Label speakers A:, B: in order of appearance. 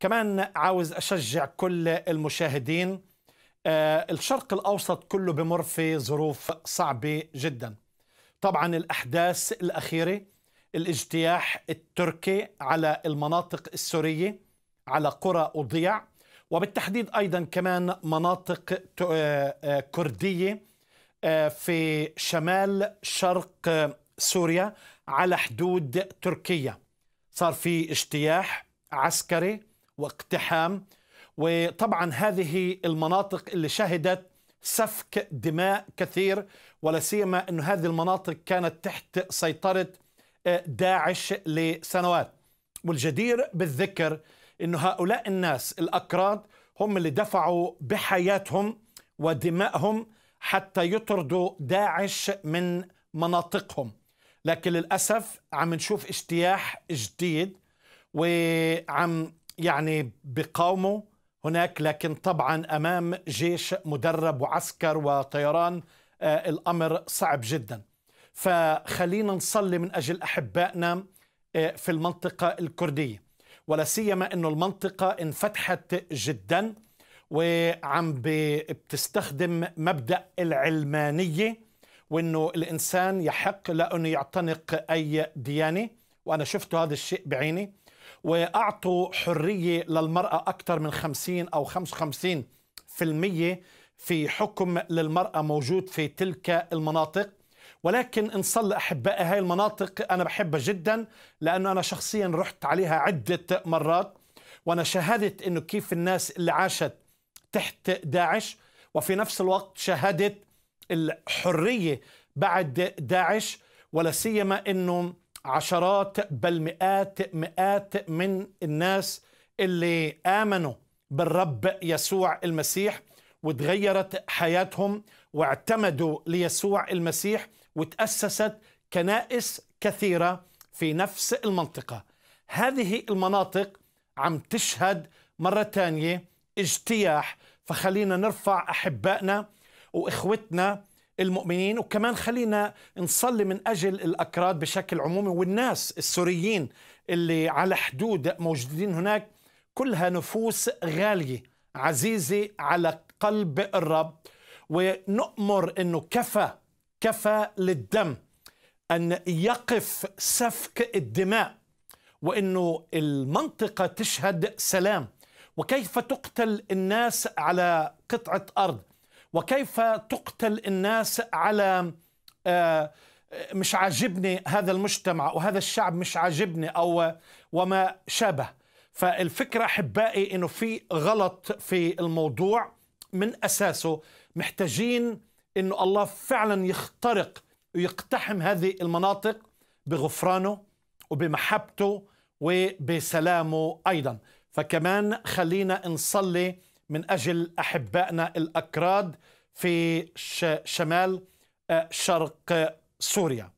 A: كمان عاوز أشجع كل المشاهدين آه، الشرق الأوسط كله بمر في ظروف صعبة جدا طبعا الأحداث الأخيرة الاجتياح التركي على المناطق السورية على قرى وضيع وبالتحديد أيضا كمان مناطق آه، آه، كردية في شمال شرق سوريا على حدود تركيا صار في اجتياح عسكري واقتحام وطبعا هذه المناطق اللي شهدت سفك دماء كثير ولا سيما انه هذه المناطق كانت تحت سيطره آه، داعش لسنوات والجدير بالذكر انه هؤلاء الناس الاكراد هم اللي دفعوا بحياتهم ودمائهم حتى يطردوا داعش من مناطقهم لكن للاسف عم نشوف اجتياح جديد وعم يعني بقاوموا هناك لكن طبعا امام جيش مدرب وعسكر وطيران آه، الامر صعب جدا فخلينا نصلي من اجل احبائنا آه، في المنطقه الكرديه ولا سيما انه المنطقه انفتحت جدا وعم بتستخدم مبدا العلمانيه وانه الانسان يحق له انه يعتنق اي ديانه وانا شفت هذا الشيء بعيني وأعطوا حرية للمرأة أكثر من 50 أو 55% في حكم للمرأة موجود في تلك المناطق ولكن إن صلى أحبائي هاي المناطق أنا بحبها جدا لأنه أنا شخصيا رحت عليها عدة مرات وأنا شاهدت أنه كيف الناس اللي عاشت تحت داعش وفي نفس الوقت شاهدت الحرية بعد داعش ولا سيما أنه عشرات بل مئات مئات من الناس اللي امنوا بالرب يسوع المسيح وتغيرت حياتهم واعتمدوا ليسوع المسيح وتاسست كنائس كثيره في نفس المنطقه هذه المناطق عم تشهد مره ثانيه اجتياح فخلينا نرفع احبائنا واخوتنا المؤمنين وكمان خلينا نصلي من أجل الأكراد بشكل عمومي والناس السوريين اللي على حدود موجودين هناك كلها نفوس غالية عزيزة على قلب الرب ونؤمر أنه كفى كفى للدم أن يقف سفك الدماء وأنه المنطقة تشهد سلام وكيف تقتل الناس على قطعة أرض وكيف تقتل الناس على آه، مش عاجبني هذا المجتمع وهذا الشعب مش عاجبني او وما شابه فالفكره احبائي انه في غلط في الموضوع من اساسه محتاجين انه الله فعلا يخترق ويقتحم هذه المناطق بغفرانه وبمحبته وبسلامه ايضا فكمان خلينا نصلي من أجل أحبائنا الأكراد في شمال آه، شرق سوريا